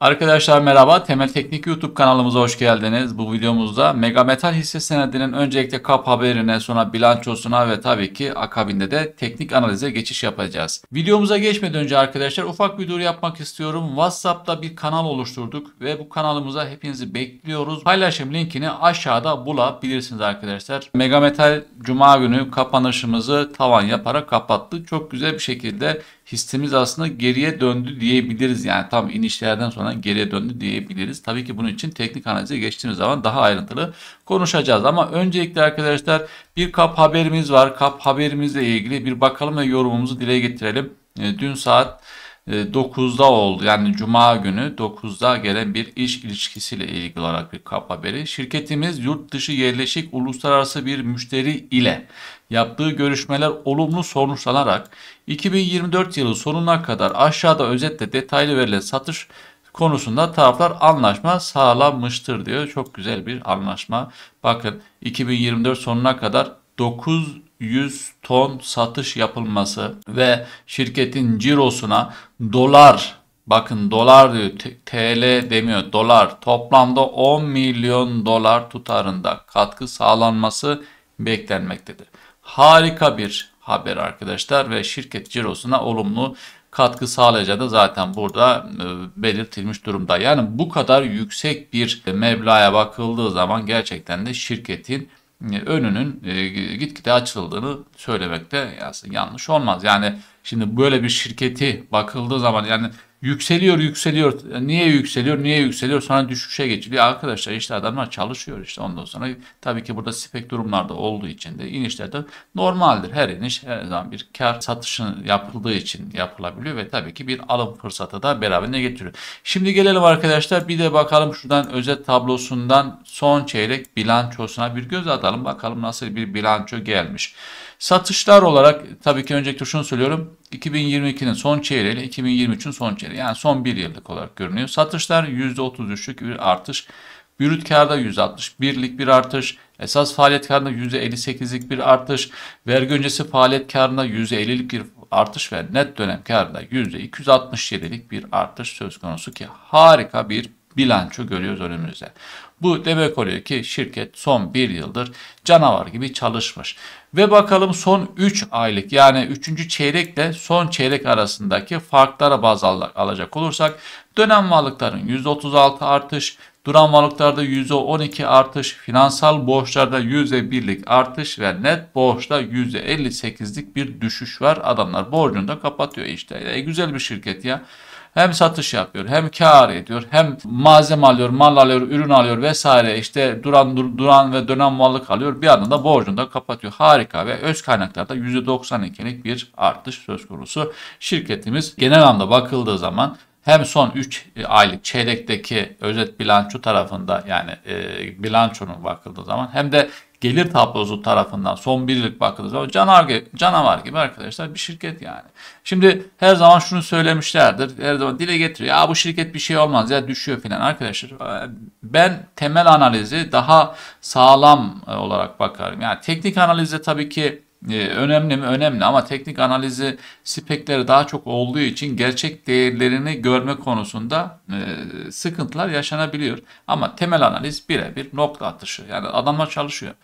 Arkadaşlar merhaba. Temel Teknik YouTube kanalımıza hoş geldiniz. Bu videomuzda Mega Metal hisse senedinin öncelikle kap haberine, sonra bilançosuna ve tabii ki akabinde de teknik analize geçiş yapacağız. Videomuza geçmeden önce arkadaşlar ufak bir duyuru yapmak istiyorum. WhatsApp'ta bir kanal oluşturduk ve bu kanalımıza hepinizi bekliyoruz. Paylaşım linkini aşağıda bulabilirsiniz arkadaşlar. Mega Metal cuma günü kapanışımızı tavan yaparak kapattı. Çok güzel bir şekilde hissemiz aslında geriye döndü diyebiliriz. Yani tam inişlerden sonra geriye döndü diyebiliriz. Tabii ki bunun için teknik analize geçtiğimiz zaman daha ayrıntılı konuşacağız. Ama öncelikle arkadaşlar bir kap haberimiz var. Kap haberimizle ilgili bir bakalım ve yorumumuzu dile getirelim. Ee, dün saat 9'da ee, oldu. Yani cuma günü 9'da gelen bir iş ilişkisiyle ilgili olarak bir kap haberi. Şirketimiz yurt dışı yerleşik uluslararası bir müşteri ile yaptığı görüşmeler olumlu sonuçlanarak 2024 yılı sonuna kadar aşağıda özetle detaylı verilen satış konusunda taraflar anlaşma sağlamıştır diyor. Çok güzel bir anlaşma. Bakın 2024 sonuna kadar 9 100 ton satış yapılması ve şirketin cirosuna dolar bakın dolar diyor TL demiyor dolar toplamda 10 milyon dolar tutarında katkı sağlanması beklenmektedir. Harika bir haber arkadaşlar ve şirket cirosuna olumlu katkı sağlayacağı da zaten burada e, belirtilmiş durumda. Yani bu kadar yüksek bir meblağa bakıldığı zaman gerçekten de şirketin e, önünün e, gitgide açıldığını söylemek de yanlış olmaz. Yani şimdi böyle bir şirketi bakıldığı zaman yani Yükseliyor, yükseliyor. E, niye yükseliyor, niye yükseliyor? Sonra düşüşe geçiliyor. Arkadaşlar işte adamlar çalışıyor işte ondan sonra. Tabii ki burada spek durumlarda olduğu için de inişlerde normaldir. Her iniş her zaman bir kar satışın yapıldığı için yapılabiliyor ve tabii ki bir alım fırsatı da beraberine getiriyor. Şimdi gelelim arkadaşlar bir de bakalım şuradan özet tablosundan son çeyrek bilançosuna bir göz atalım. Bakalım nasıl bir bilanço gelmiş. Satışlar olarak tabii ki öncelikle şunu söylüyorum. 2022'nin son çeyreği ile 2023'ün son çeyreği yani son bir yıllık olarak görünüyor. Satışlar %33'lük bir artış. Brüt karda %61'lik bir artış, esas faaliyet karında %58'lik bir artış, vergi öncesi faaliyet karında %50'lik bir artış ve net dönem karında %267'lik bir artış söz konusu ki harika bir bilanço görüyoruz önümüzde. Bu demek oluyor ki şirket son bir yıldır canavar gibi çalışmış. Ve bakalım son 3 aylık yani 3. çeyrekle son çeyrek arasındaki farklara baz al alacak olursak dönem varlıkların %36 artış, duran varlıklarda %12 artış, finansal borçlarda %1'lik artış ve net borçta %58'lik bir düşüş var. Adamlar borcunu da kapatıyor işte. E, güzel bir şirket ya. Hem satış yapıyor, hem kar ediyor, hem malzeme alıyor, mal alıyor, ürün alıyor vesaire. işte duran dur, duran ve dönen mallık alıyor. Bir yandan da borcunu da kapatıyor. Harika ve öz kaynaklarda %92'lik bir artış söz konusu. Şirketimiz genel anlamda bakıldığı zaman hem son 3 e, aylık çeyrekteki özet bilanço tarafında yani e, bilançonun bakıldığı zaman hem de gelir tablosu tarafından son birlik yıllık baktığınız zaman canavar, canavar gibi arkadaşlar bir şirket yani. Şimdi her zaman şunu söylemişlerdir. Her zaman dile getiriyor. Ya bu şirket bir şey olmaz ya düşüyor filan arkadaşlar. E, ben temel analizi daha sağlam e, olarak bakarım. Yani teknik analize tabii ki ee, önemli mi? Önemli ama teknik analizi spekleri daha çok olduğu için gerçek değerlerini görme konusunda e, sıkıntılar yaşanabiliyor. Ama temel analiz birebir nokta atışı. Yani adamlar çalışıyor.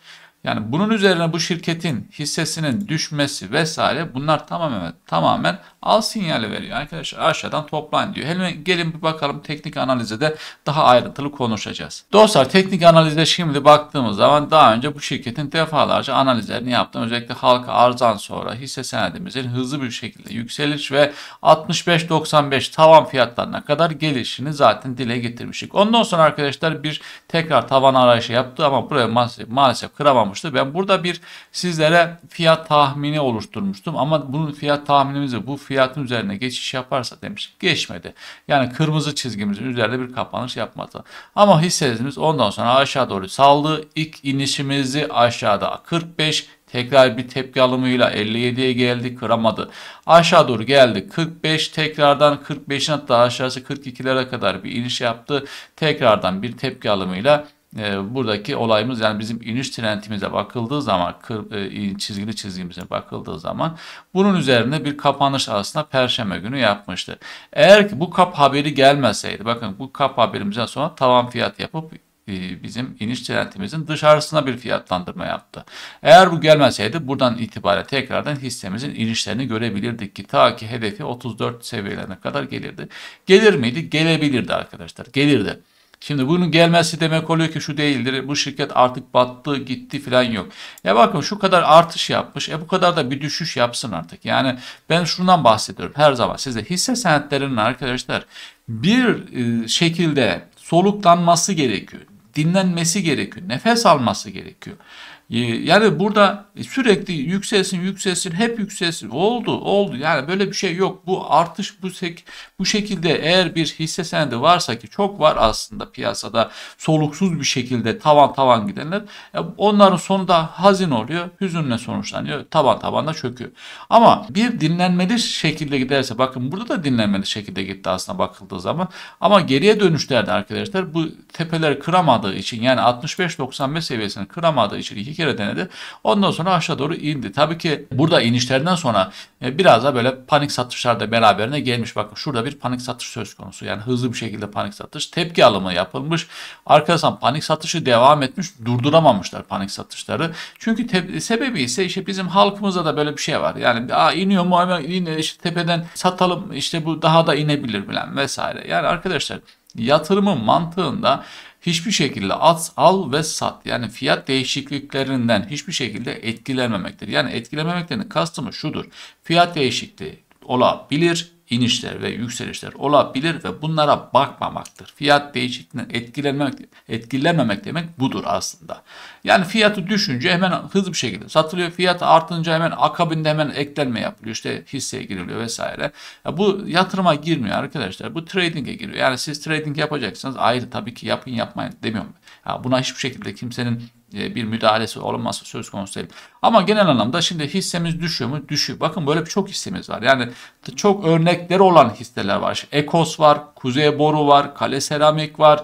Yani bunun üzerine bu şirketin hissesinin düşmesi vesaire bunlar tamamen tamamen al sinyali veriyor. Arkadaşlar aşağıdan toplan diyor. Hemen gelin bir bakalım teknik analize de daha ayrıntılı konuşacağız. Dostlar teknik analize şimdi baktığımız zaman daha önce bu şirketin defalarca analizlerini yaptım. Özellikle halka arzdan sonra hisse senedimizin hızlı bir şekilde yükseliş ve 65-95 tavan fiyatlarına kadar gelişini zaten dile getirmiştik. Ondan sonra arkadaşlar bir tekrar tavan arayışı yaptı ama buraya maalesef, maalesef kıramamış başlamıştı. Ben burada bir sizlere fiyat tahmini oluşturmuştum ama bunun fiyat tahminimizi bu fiyatın üzerine geçiş yaparsa demiş geçmedi. Yani kırmızı çizgimizin üzerinde bir kapanış yapmadı. Ama hissemiz ondan sonra aşağı doğru saldı. İlk inişimizi aşağıda 45 Tekrar bir tepki alımıyla 57'ye geldi kıramadı. Aşağı doğru geldi 45 tekrardan 45'in hatta aşağısı 42'lere kadar bir iniş yaptı. Tekrardan bir tepki alımıyla e, buradaki olayımız yani bizim iniş trendimize bakıldığı zaman kır, e, çizgili çizgimize bakıldığı zaman bunun üzerine bir kapanış aslında perşembe günü yapmıştı. Eğer ki bu kap haberi gelmeseydi bakın bu kap haberimizden sonra tavan fiyat yapıp e, bizim iniş trendimizin dışarısına bir fiyatlandırma yaptı. Eğer bu gelmeseydi buradan itibaren tekrardan hissemizin inişlerini görebilirdik ki ta ki hedefi 34 seviyelerine kadar gelirdi. Gelir miydi? Gelebilirdi arkadaşlar. Gelirdi. Şimdi bunun gelmesi demek oluyor ki şu değildir. Bu şirket artık battı gitti filan yok. Ya bakın şu kadar artış yapmış. E bu kadar da bir düşüş yapsın artık. Yani ben şundan bahsediyorum her zaman size. Hisse senetlerinin arkadaşlar bir e, şekilde soluklanması gerekiyor dinlenmesi gerekiyor. Nefes alması gerekiyor. Ee, yani burada sürekli yükselsin yükselsin hep yükselsin oldu oldu yani böyle bir şey yok bu artış bu sek, bu şekilde eğer bir hisse senedi varsa ki çok var aslında piyasada soluksuz bir şekilde tavan tavan gidenler e, onların sonu da hazin oluyor hüzünle sonuçlanıyor taban tabanda çöküyor ama bir dinlenmeli şekilde giderse bakın burada da dinlenmeli şekilde gitti aslında bakıldığı zaman ama geriye dönüşlerde arkadaşlar bu tepeleri kıramadı kıramadığı için yani 65-95 seviyesini kıramadığı için iki kere denedi. Ondan sonra aşağı doğru indi. Tabii ki burada inişlerinden sonra e, biraz da böyle panik satışlar da beraberine gelmiş. Bakın şurada bir panik satış söz konusu. Yani hızlı bir şekilde panik satış. Tepki alımı yapılmış. Arkasından panik satışı devam etmiş. Durduramamışlar panik satışları. Çünkü sebebi ise işte bizim halkımızda da böyle bir şey var. Yani Aa, iniyor mu hemen iniyor, işte tepeden satalım işte bu daha da inebilir bilen vesaire. Yani arkadaşlar yatırımın mantığında hiçbir şekilde at, al ve sat yani fiyat değişikliklerinden hiçbir şekilde etkilenmemektir. Yani etkilenmemeklerin kastımı şudur. Fiyat değişikliği olabilir inişler ve yükselişler olabilir ve bunlara bakmamaktır. Fiyat değişikliğinden etkilenmemek, etkilenmemek demek budur aslında. Yani fiyatı düşünce hemen hızlı bir şekilde satılıyor. Fiyat artınca hemen akabinde hemen eklenme yapılıyor. İşte hisseye giriliyor vesaire. Ya bu yatırıma girmiyor arkadaşlar. Bu trading'e giriyor. Yani siz trading yapacaksanız ayrı tabii ki yapın yapmayın demiyorum. Ya buna hiçbir şekilde kimsenin e, bir müdahalesi olunması söz konusu değil. Ama genel anlamda şimdi hissemiz düşüyor mu? Düşüyor. Bakın böyle çok hissemiz var. Yani çok örnekleri olan hisseler var. İşte Ekos var, Kuzey Boru var, Kale Seramik var,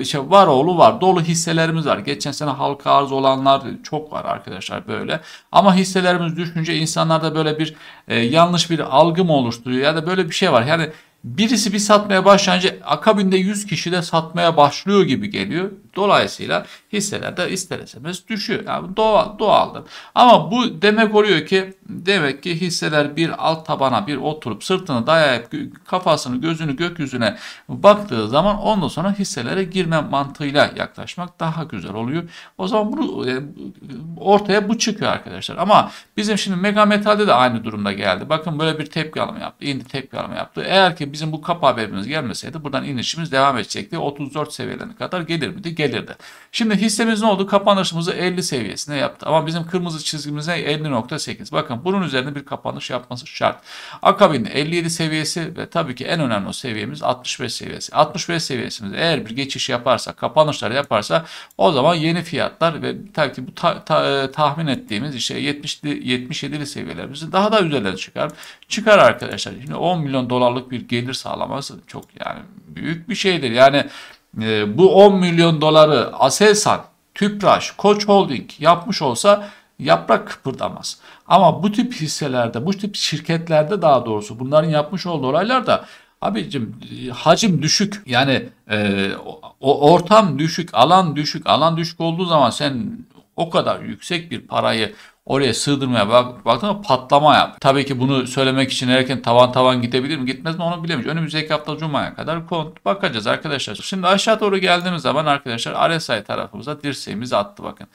işte Varoğlu var. Dolu hisselerimiz var. Geçen sene halka arz olanlar çok var arkadaşlar böyle. Ama hisselerimiz düşünce insanlarda böyle bir e, yanlış bir algı mı oluşturuyor ya da böyle bir şey var. Yani Birisi bir satmaya başlayınca akabinde 100 kişi de satmaya başlıyor gibi geliyor. Dolayısıyla hisseler de ister istemez düşüyor. Yani doğal, doğaldır. Ama bu demek oluyor ki demek ki hisseler bir alt tabana bir oturup sırtını dayayıp kafasını gözünü gökyüzüne baktığı zaman ondan sonra hisselere girme mantığıyla yaklaşmak daha güzel oluyor. O zaman bunu e, ortaya bu çıkıyor arkadaşlar. Ama bizim şimdi Mega Metal'de de aynı durumda geldi. Bakın böyle bir tepki alımı yaptı. indi tepki alımı yaptı. Eğer ki bizim bu kap haberimiz gelmeseydi buradan inişimiz devam edecekti. 34 seviyelerine kadar gelir miydi? Gelirdi. Şimdi hissemiz ne oldu? Kapanışımızı 50 seviyesine yaptı. Ama bizim kırmızı çizgimize 50.8. Bakın bunun üzerinde bir kapanış yapması şart. Akabinde 57 seviyesi ve tabii ki en önemli o seviyemiz 65 seviyesi. 65 seviyesimiz eğer bir geçiş yaparsa, kapanışlar yaparsa o zaman yeni fiyatlar ve tabii ki bu ta, ta, e, tahmin ettiğimiz işte 70 77'li seviyelerimizi daha da üzerlerine çıkar. Çıkar arkadaşlar. Şimdi 10 milyon dolarlık bir gelir gelir sağlaması çok yani büyük bir şeydir. Yani e, bu 10 milyon doları Aselsan, Tüpraş, Koç Holding yapmış olsa yaprak kıpırdamaz. Ama bu tip hisselerde, bu tip şirketlerde daha doğrusu bunların yapmış olduğu olaylar da abicim e, hacim düşük. Yani e, o ortam düşük, alan düşük, alan düşük olduğu zaman sen o kadar yüksek bir parayı oraya sığdırmaya bak, baktım ama patlama yap. Tabii ki bunu söylemek için erken tavan tavan gidebilir mi gitmez mi onu bilemiyoruz. Önümüzdeki hafta Cuma'ya kadar kont bakacağız arkadaşlar. Şimdi aşağı doğru geldiğimiz zaman arkadaşlar RSI tarafımıza dirseğimiz attı bakın.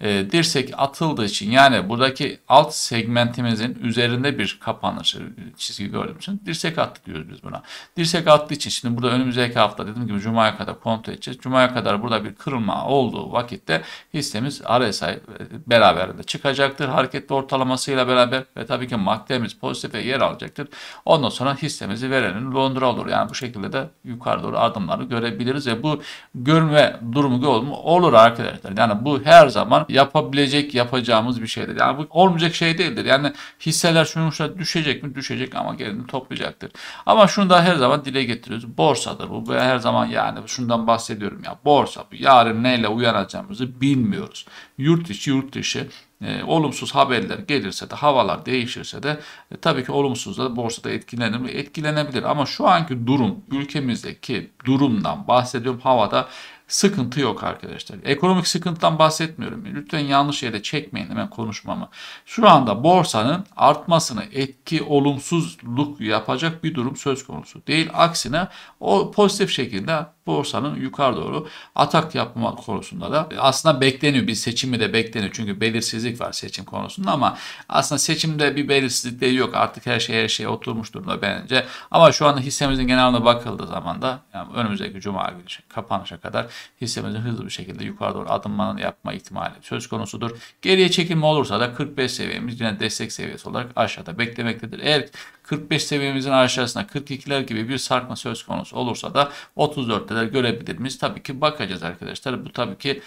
E, dirsek atıldığı için yani buradaki alt segmentimizin üzerinde bir kapanış e, çizgi gördüğüm için dirsek attı diyoruz biz buna. Dirsek attığı için şimdi burada önümüzdeki hafta dediğim gibi Cuma'ya kadar kont edeceğiz. Cuma'ya kadar burada bir kırılma olduğu vakitte hissemiz RSI e, beraberinde çıkacak olacaktır. Hareketli ortalamasıyla beraber ve tabii ki maddemiz pozitife yer alacaktır. Ondan sonra hissemizi verenin Londra olur. Yani bu şekilde de yukarı doğru adımları görebiliriz ve bu görme durumu olur arkadaşlar. Yani bu her zaman yapabilecek, yapacağımız bir şeydir. Yani bu olmayacak şey değildir. Yani hisseler şunun şuna düşecek mi? Düşecek ama gelini toplayacaktır. Ama şunu da her zaman dile getiriyoruz. Borsadır bu. Ben her zaman yani şundan bahsediyorum ya. Borsa bu. Yarın neyle uyanacağımızı bilmiyoruz. Yurt içi, yurt dışı e, olumsuz haberler gelirse de havalar değişirse de e, tabii ki olumsuz da borsada etkilenir mi etkilenebilir ama şu anki durum ülkemizdeki durumdan bahsediyorum havada sıkıntı yok arkadaşlar. Ekonomik sıkıntıdan bahsetmiyorum. Lütfen yanlış yere çekmeyin hemen konuşmamı. Şu anda borsanın artmasını etki olumsuzluk yapacak bir durum söz konusu değil. Aksine o pozitif şekilde borsanın yukarı doğru atak yapma konusunda da aslında bekleniyor. Bir seçimi de bekleniyor. Çünkü belirsizlik var seçim konusunda ama aslında seçimde bir belirsizlik de yok. Artık her şey her şey oturmuş durumda bence. Ama şu anda hissemizin geneline bakıldığı zaman da yani önümüzdeki cuma günü şey, kapanışa kadar hissemizin hızlı bir şekilde yukarı doğru adımlarını yapma ihtimali söz konusudur. Geriye çekilme olursa da 45 seviyemiz yine destek seviyesi olarak aşağıda beklemektedir. Eğer 45 seviyemizin aşağısına 42'ler gibi bir sarkma söz konusu olursa da 34'teler görebilir miyiz? Tabii ki bakacağız arkadaşlar. Bu tabii ki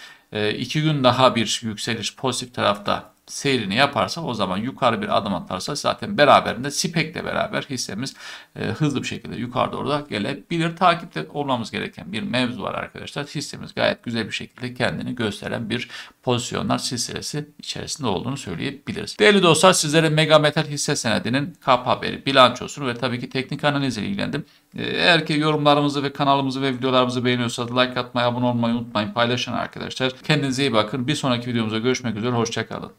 2 e, gün daha bir yükseliş pozitif tarafta seyrini yaparsa o zaman yukarı bir adım atarsa zaten beraberinde SPEC'le beraber hissemiz e, hızlı bir şekilde yukarı doğru da gelebilir. Takipte olmamız gereken bir mevzu var arkadaşlar. Hissemiz gayet güzel bir şekilde kendini gösteren bir pozisyonlar silsilesi içerisinde olduğunu söyleyebiliriz. Değerli dostlar sizlere Mega Metal hisse senedinin kap haberi, bilançosunu ve tabii ki teknik analizle ilgilendim. E, eğer ki yorumlarımızı ve kanalımızı ve videolarımızı beğeniyorsanız like atmayı, abone olmayı unutmayın. Paylaşın arkadaşlar. Kendinize iyi bakın. Bir sonraki videomuzda görüşmek üzere. Hoşçakalın.